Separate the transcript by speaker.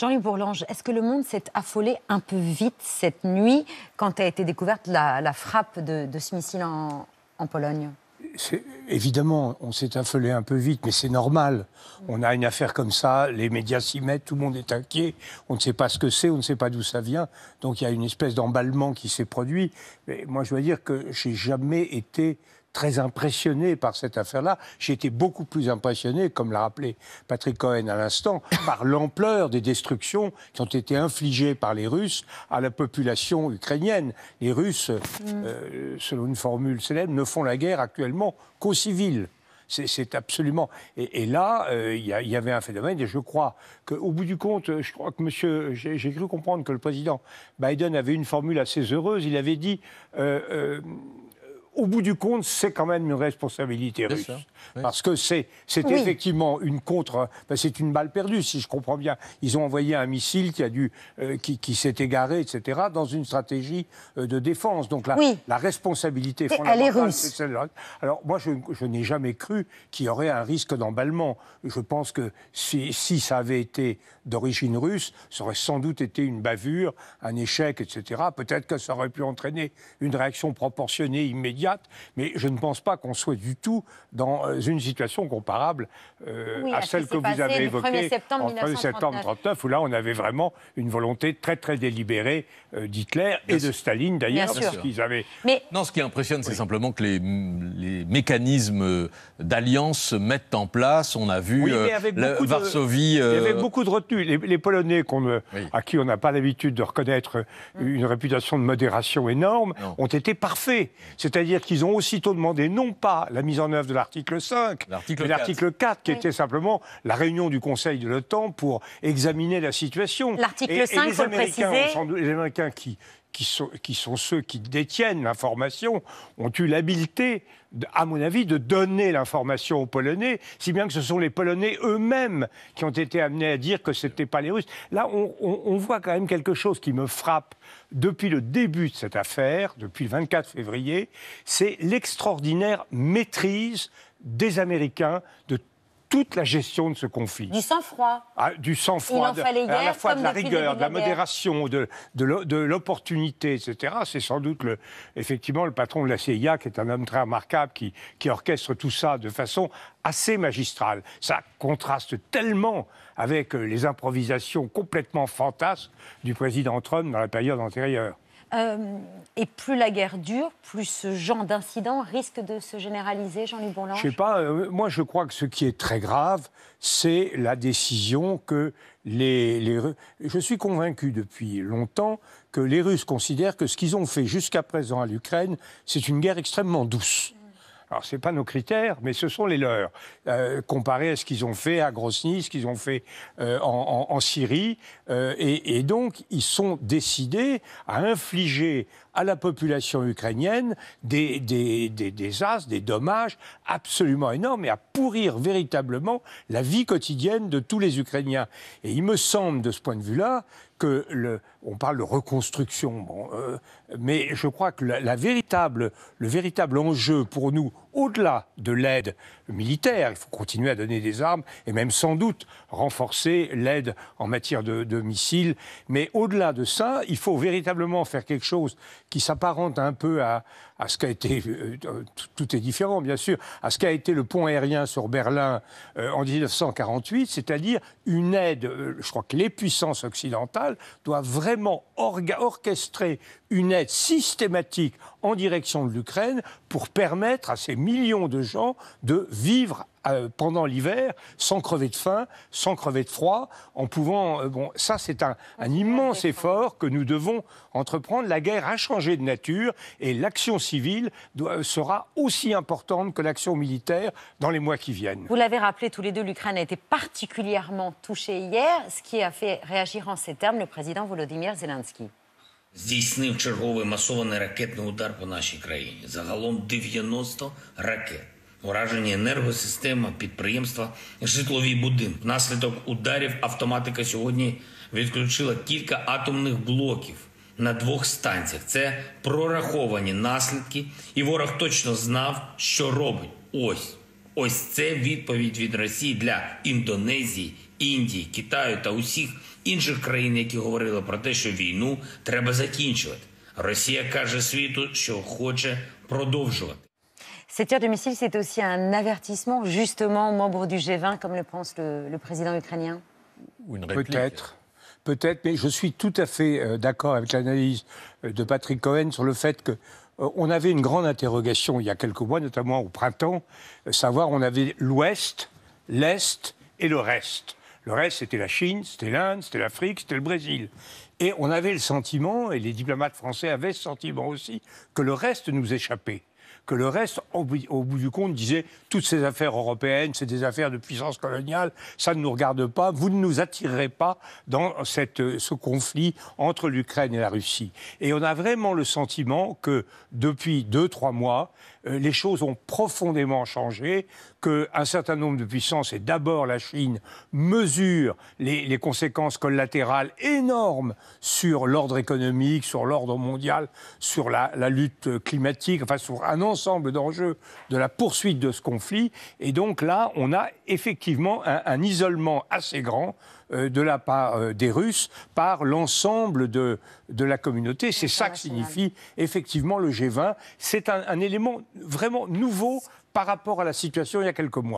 Speaker 1: Jean-Luc Bourlange, est-ce que le monde s'est affolé un peu vite cette nuit quand a été découverte la, frappe de, ce missile en, Pologne
Speaker 2: Évidemment, on s'est affolé un peu vite, mais c'est normal. On a une affaire comme ça, les médias s'y mettent, tout le monde est inquiet, on ne sait pas ce que c'est, on ne sait pas d'où ça vient. Donc il y a une espèce d'emballement qui s'est produit. Mais moi, je dois dire que j'ai jamais été très impressionné par cette affaire-là. J'ai été beaucoup plus impressionné, comme l'a rappelé Patrick Cohen à l'instant, par l'ampleur des destructions qui ont été infligées par les Russes à la population ukrainienne. Les Russes, mm. euh, selon une formule célèbre, ne font la guerre actuellement qu'aux civils. C'est absolument. Et, là, euh, il y, avait un phénomène, et je crois qu'au bout du compte, je crois que monsieur. J'ai cru comprendre que le président Biden avait une formule assez heureuse. Il avait dit. Euh, au bout du compte, c'est quand même une responsabilité russe. Parce que c'est effectivement une contre. Ben, c'est une balle perdue, si je comprends bien. Ils ont envoyé un missile qui, a dû, euh, qui, s'est égaré, etc., dans une stratégie euh, de défense. Donc la, la responsabilité Et fondamentale, c'est celle Alors moi, je, n'ai jamais cru qu'il y aurait un risque d'emballement. Je pense que si, si ça avait été d'origine russe, ça aurait sans doute été une bavure, un échec, etc. Peut-être que ça aurait pu entraîner une réaction proportionnée immédiate mais je ne pense pas qu'on soit du tout dans euh, une situation comparable euh, à, celle que vous avez évoquée le 1er septembre 1939, où là on avait vraiment une volonté très très délibérée euh, d'Hitler et de Staline d'ailleurs, avaient... Non, ce qui impressionne, c'est simplement que les, mécanismes d'alliance se mettent en place. On a vu de, Varsovie... Il y avait beaucoup de retenue. Les, Polonais à qui on n'a pas l'habitude de reconnaître mm. une réputation de modération énorme ont été parfaits. C'est-à-dire qu'ils ont aussitôt demandé non pas la mise en œuvre de l'article 5, mais l'article 4, qui était simplement la réunion du Conseil de l'OTAN pour examiner la situation. L'article 5, et les Américains qui, qui sont, qui sont ceux qui détiennent l'information, ont eu l'habileté, à mon avis, de donner l'information aux Polonais, si bien que ce sont les Polonais eux-mêmes qui ont été amenés à dire que c'était pas les Russes. Là, on, voit quand même quelque chose qui me frappe depuis le début de cette affaire, depuis le 24 février, c'est l'extraordinaire maîtrise des Américains de toute la gestion de ce conflit. Du
Speaker 1: sang-froid.
Speaker 2: Ah, du sang-froid. à la fois de la rigueur, de la modération, de, de l'opportunité, etc. C'est sans doute le, effectivement le patron de la CIA qui est un homme très remarquable qui, qui orchestre tout ça de façon assez magistrale. Ça contraste tellement avec euh, les improvisations complètement fantasques du président Trump dans la période antérieure.
Speaker 1: Euh, et plus la guerre dure, plus ce genre d'incident risque de se généraliser, Jean-Luc Bonlange Je
Speaker 2: sais pas, euh, moi je crois que ce qui est très grave, c'est la décision que les, les... Je suis convaincu depuis longtemps que les Russes considèrent que ce qu'ils ont fait jusqu'à présent à l'Ukraine, c'est une guerre extrêmement douce. Alors, ce n'est pas nos critères, mais ce sont les leurs. Euh, comparé à ce qu'ils ont fait à Grosny, ce qu'ils ont fait euh, en, Syrie. Euh, et, donc, ils sont décidés à infliger à la population ukrainienne des, des, des, désastres, des dommages absolument énormes et à pourrir véritablement la vie quotidienne de tous les Ukrainiens. Et il me semble, de ce point de vue-là, que le, on parle de reconstruction, euh, mais je crois que véritable, le véritable enjeu pour nous au-delà de l'aide militaire. Il faut continuer à donner des armes et même sans doute renforcer l'aide en matière de, missiles. Mais au-delà de ça, il faut véritablement faire quelque chose qui s'apparente un peu à, à ce qu'a été, euh, euh, tout est différent bien sûr, à ce qu'a été le pont aérien sur Berlin euh, en 1948, c'est-à-dire une aide, je crois que les puissances occidentales doivent vraiment orchestrer une aide systématique en direction de l'Ukraine pour permettre à ces millions de gens de vivre euh, pendant l'hiver, sans crever de faim, sans crever de froid, en pouvant... Euh, bon, ça, c'est un, immense effort que nous devons entreprendre. La guerre a changé de nature et l'action civile euh, sera aussi importante que l'action militaire dans les mois qui viennent. Vous
Speaker 1: l'avez rappelé tous les deux, l'Ukraine a été particulièrement touchée hier, ce qui a fait réagir en ces termes le président Volodymyr Zelensky.
Speaker 2: Уражені енергосистема, підприємства, житлові будинки. Внаслідок ударів автоматика сьогодні відключила кілька атомних блоків на двох станціях. Це прораховані наслідки, і ворог точно знав, що робить. Ось ось це відповідь від Росії для Індонезії, Індії, Китаю та усіх інших країн, які говорили про те, що війну треба закінчувати. Росія каже світу, що хоче продовжувати.
Speaker 1: Cette tirs de missiles, c'est aussi un avertissement, justement, aux membres du G20, comme le pense le, président ukrainien
Speaker 2: Ou Peut-être. Peut-être, mais je suis tout à fait euh, d'accord avec l'analyse euh, de Patrick Cohen sur le fait que euh, on avait une grande interrogation il y a quelques mois, notamment au printemps, savoir on avait l'Ouest, l'Est et le reste. Le reste, c'était la Chine, c'était l'Inde, c'était l'Afrique, c'était le Brésil. Et on avait le sentiment, et les diplomates français avaient ce sentiment aussi, que le reste nous échappait que le reste, au, bout du compte, disait toutes ces affaires européennes, c'est des affaires de puissance coloniale, ça ne nous regarde pas, vous ne nous attirerez pas dans cette, ce conflit entre l'Ukraine et la Russie. Et on a vraiment le sentiment que depuis deux, trois mois, euh, les choses ont profondément changé, qu'un certain nombre de puissances, et d'abord la Chine, mesurent les, conséquences collatérales énormes sur l'ordre économique, sur l'ordre mondial, sur la, la lutte climatique, enfin sur un ensemble ensemble d'enjeux de la poursuite de ce conflit. Et donc là, on a effectivement un, isolement assez grand euh, de la part euh, des Russes par l'ensemble de, de la communauté. C'est ça que signifie effectivement le G20. C'est un, un élément vraiment nouveau par rapport à la situation il y a quelques mois.